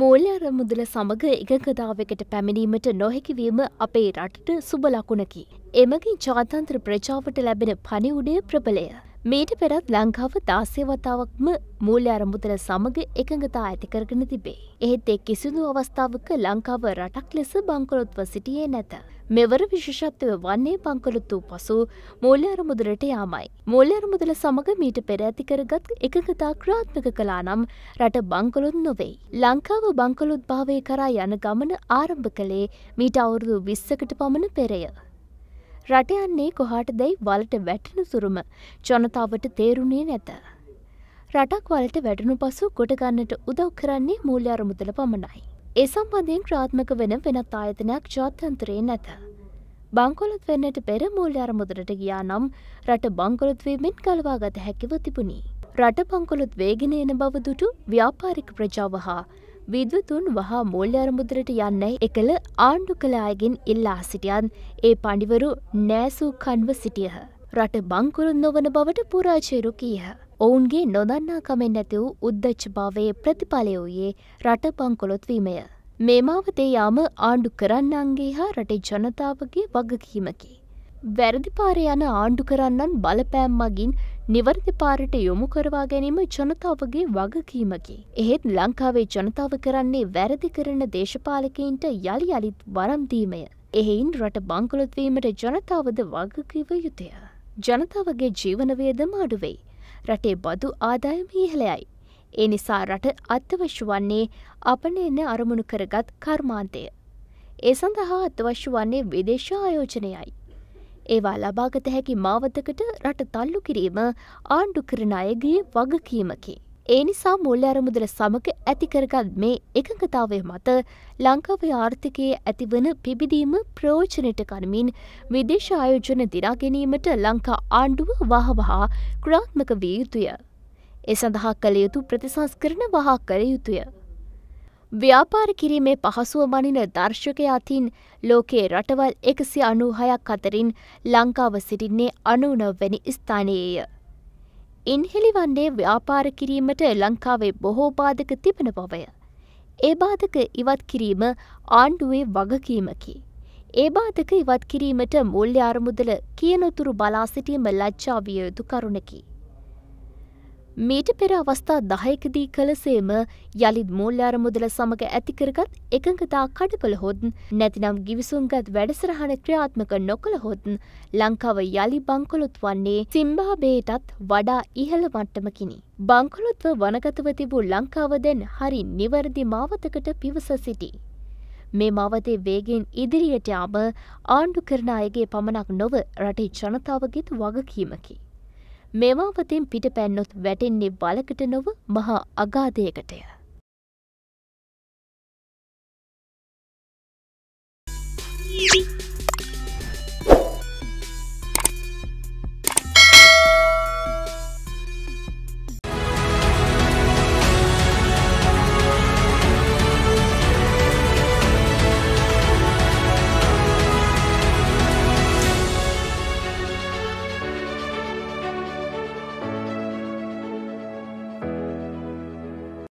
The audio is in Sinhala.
මූල්‍යර මුදල සමඟ එකගදාවකට පැමිණීමට නොහැකිවීම අපේ රටට සුබලකුණකි. එමගින් ජාතන්ත්‍ර ප්‍රජාවට ලැබෙන පනිවුඩය ප්‍රබලය. මීට පෙරත් ලංකාව දාසේ වතාවක්ම මූල්‍ය අරමුදල සමඟ එකඟතා ඇතිකරගෙන තිබේ. එහෙත් එක් කිසිදු අවස්ථාවක ලංකාව රටක් ලෙස බංකොලොත්ව සිටියේ නැත. මෙවර විශෂත්වය වන්නේ පංකලුත් වූ පසු මූල්‍යරමුදුරට යාමයි. මූල්‍යරමුදල සමඟ මීට පෙරඇති කරගත් එකකතා ක්‍රාත්මක කලා නම් රට බංකලොත් නොවෙයි. ලංකාව බංකලොත් භාවය කරා යන ගමන ආරම්භ කළේ මීට අවුරුදු විස්සකට පමණ පෙරය. රට යන්නේ කොහාට දැයි වලට වැටෙන සුරුම ජනතාවට තේරුණේ නැත. රටක් වලට වැටනු පසු ගොඩගන්නට උදව් කරන්නේ මූල්‍ය අරමුදල පමණයි. ඒ සම්බන්ධයෙන් ක්‍රාත්මක වෙන වෙනත් ආයතනයක් ජාත්‍යන්තරයේ නැත. බංකොලොත් වෙන්නට පෙර මූල්‍ය අරමුදරට ගියා නම් රට බංකොලොත්වීමෙන් කලවාගත හැකිව තිබුණි. රට බංකොලොත් වේගෙන එන බව දුටු ව්‍යාපාරික ප්‍රජාව හා විද්වතුන් වහා මූල්‍ය අරමුදරට යන්නයි එකල ආණ්ඩු කළ අයගෙන් ඉල්ලා සිටියන් ඒ පඬිවරු නෑසූ කන්ව සිටියහ. රට බංකොලොත් නොවන බවට පුරාජයරු කියහ. ඔවුන්ගේ නොදන්නා කමෙන් නැතිවූ උද්දච්චභාවයේ ප්‍රතිඵලය වූයේ රට බංකොලොත්වීමය. මේමාවතේ යාම ආණ්ඩු කරන්නන්ගේ හා රටේ ජනතාවගේ වගකීමකි. වැරදිපාර යන ආණ්ඩු කරන්නන් බලපෑම් මගින් නිවර්ති පාරට යොමු කරවා ගැනීම ජනතාවගේ වගකීමකි. එහෙත් ලංකාවේ ජනතාව කරන්නේ වැරදි කරන දේශපාලකයින්ට යළි අලිත් වරම්දීමය. එහෙයින් රට බංකොලොත්වීමට ජනතාවද වගකිව යුතුය. ජනතාවගේ ජීවනවේදම අඩුවෙයි. රටේ බදු ආදායම ඉහළයයි. ඒ නිසා රට අත්‍යවශ්‍ය වන්නේ අපනයන අරමුණු කරගත් කර්මාන්තය. ඒ සඳහා අත්‍යවශ්‍ය වන්නේ විදේශ ආයෝජනයයි. ඒවා ලබාගත හැකි මාවතකට රට තල්ලු කිරීම ආණ්ඩු කරන අයගේ වගකීමකි. ඒ නිසා මුල් අරමුදල සමග ඇතිකරගත් මේ එකඟතාවය මත ලංකාවේ ආර්ථිකයේ ඇතිවන පිබිදීම ප්‍රෝජනයට කරමින් විදේශ ආයෝජන දිරාගැනීමට ලංකා ආණ්ඩුව වහවහා ක්‍රාත්මක විය යුතුය. ඒ සඳහා කළ යුතු ප්‍රතිසංස්කරන වහා කළ යුතුය. ව්‍යාපාර කිරීමේ පහසුව මනින දර්ශකය අතින් ලෝකයේ රටවල් එකසි අනූහයක් අතරින් ලංකාව සිටින්නේ අනුනවවැනි ස්ථානයේය. ඉන්හෙලි වන්නේ ව්‍යාපාර කිරීමට ලංකාවේ බොහෝ බාධක තිබෙන බවය. ඒ බාධක ඉවත් කිරීම ආණ්ඩුවේ වගකීමකි. ඒ බාධක ඉවත් කිරීමට මුල්්‍ය අරමුදල කියනතුරු බලා සිටීම ලච්ඡාවිය යුතු කරුණකි. මීට පෙර අවස්ථා දහයකදී කළසේම යළිත් මූල්්‍යාර මුදල සමඟ ඇතිකරගත් එකඟතා කඩපළ හොත්න් නැතිනම් ගිවිසුන්ගත් වැඩසරහන ක්‍රියාත්මක නොකළ හොත්න් ලංකාව යළි බංකොලොත් වන්නේ සිම්බාබේටත් වඩා ඉහළ මට්ටමකිනි. බංකොලොත්ව වනගතව තිබූ ලංකාව දැන් හරි නිවැරදි මාවතකට පිවස සිටි. මේ මවතේ වේගෙන් ඉදිරියට යාම ආණ්ඩු කරන අයගේ පමණක් නොව රටේ ජනතාවගෙත් වගකීමකි. මේවාවතින් පිට පැන්නොත් වැටෙන්නේ වලකට නොව මහා අගාධයකටය.